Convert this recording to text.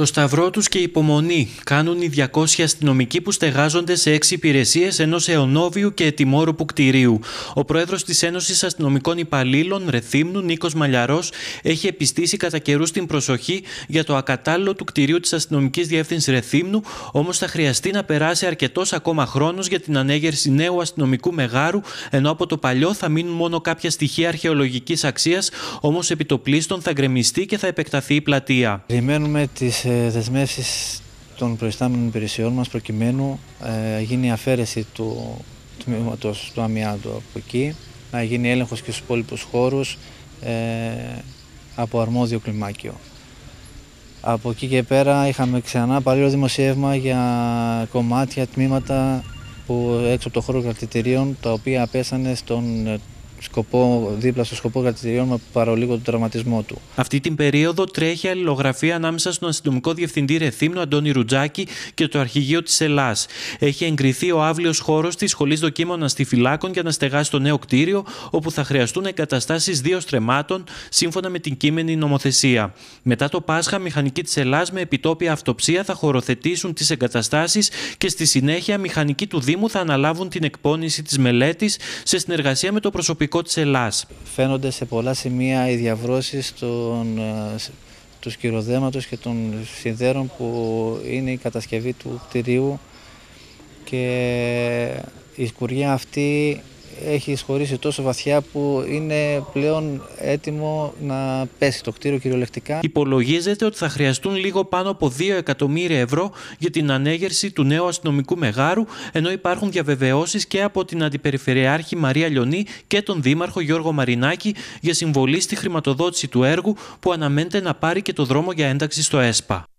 Το σταυρό τους και υπομονή κάνουν οι 200 αστυνομικοί που στεγάζονται σε έξι υπηρεσίες ενός αιωνόβιου και ετοιμόρουπου κτηρίου. Ο πρόεδρος της Ένωσης Αστυνομικών Υπαλλήλων, Ρεθύμνου, Νίκος Μαλιαρός, έχει επιστήσει κατά καιρούς την προσοχή για το ακατάλληλο του κτηρίου της Αστυνομικής Διεύθυνσης Ρεθύμνου, όμως θα χρειαστεί να περάσει αρκετός ακόμα χρόνος για την ανέγερση νέου αστυνομικού μεγάρου, ενώ από το παλιό θα μείνουν μόνο κάποια στοιχεία αρχαιολογικής αξίας, όμως επιτοπλίστων θα γκρεμιστεί και θα επεκταθεί η πλατεία. Περιμένουμε τις ε, σε δεσμεύσεις των προϊστάμενων υπηρεσιών μας προκειμένου ε, γίνει αφαίρεση του τμήματος του αμοιάντου από εκεί, να γίνει έλεγχος και στους υπόλοιπους χώρους ε, από αρμόδιο κλιμάκιο. Από εκεί και πέρα είχαμε ξανά παλιό δημοσίευμα για κομμάτια, τμήματα που έξω από το χώρο κρατητηρίων τα οποία πέσανε στον ε, σκοπό, δίπλα στο σκοπό κρατητηριών με παρολίγο τον τραυματισμό του. Αυτή την περίοδο τρέχει αλληλογραφία ανάμεσα στον αστυνομικό διευθυντή Ρεθύμνο Αντώνη Ρουτζάκη και το αρχηγείο της Ελλάς. Έχει εγκριθεί ο αύριο χώρος της Σχολής Δοκίμων Αστιφυλάκων για να στεγάσει το νέο κτίριο, όπου θα χρειαστούν εγκαταστάσεις δύο στρεμάτων σύμφωνα με την κείμενη νομοθεσία. Μετά το Πάσχα, μηχανικοί της Ελλάς με επιτόπια αυτοψία θα χωροθετήσουν τις εγκαταστάσεις και στη συνέχεια μηχανικοί του Δήμου θα αναλάβουν την εκπόνηση της μελέτης σε συνεργασία με το προσωπικό Φαίνονται σε πολλά σημεία οι διαβρώσεις των, ε, του σκυροδέματος και των σιδέρων που είναι η κατασκευή του κτηρίου και η σκουριά αυτή έχει σχωρήσει τόσο βαθιά που είναι πλέον έτοιμο να πέσει το κτίριο κυριολεκτικά. Υπολογίζεται ότι θα χρειαστούν λίγο πάνω από 2 εκατομμύρια ευρώ για την ανέγερση του νέου αστυνομικού μεγάρου, ενώ υπάρχουν διαβεβαιώσεις και από την Αντιπεριφερειάρχη Μαρία Λιονή και τον Δήμαρχο Γιώργο Μαρινάκη για συμβολή στη χρηματοδότηση του έργου που αναμένεται να πάρει και το δρόμο για ένταξη στο ΕΣΠΑ.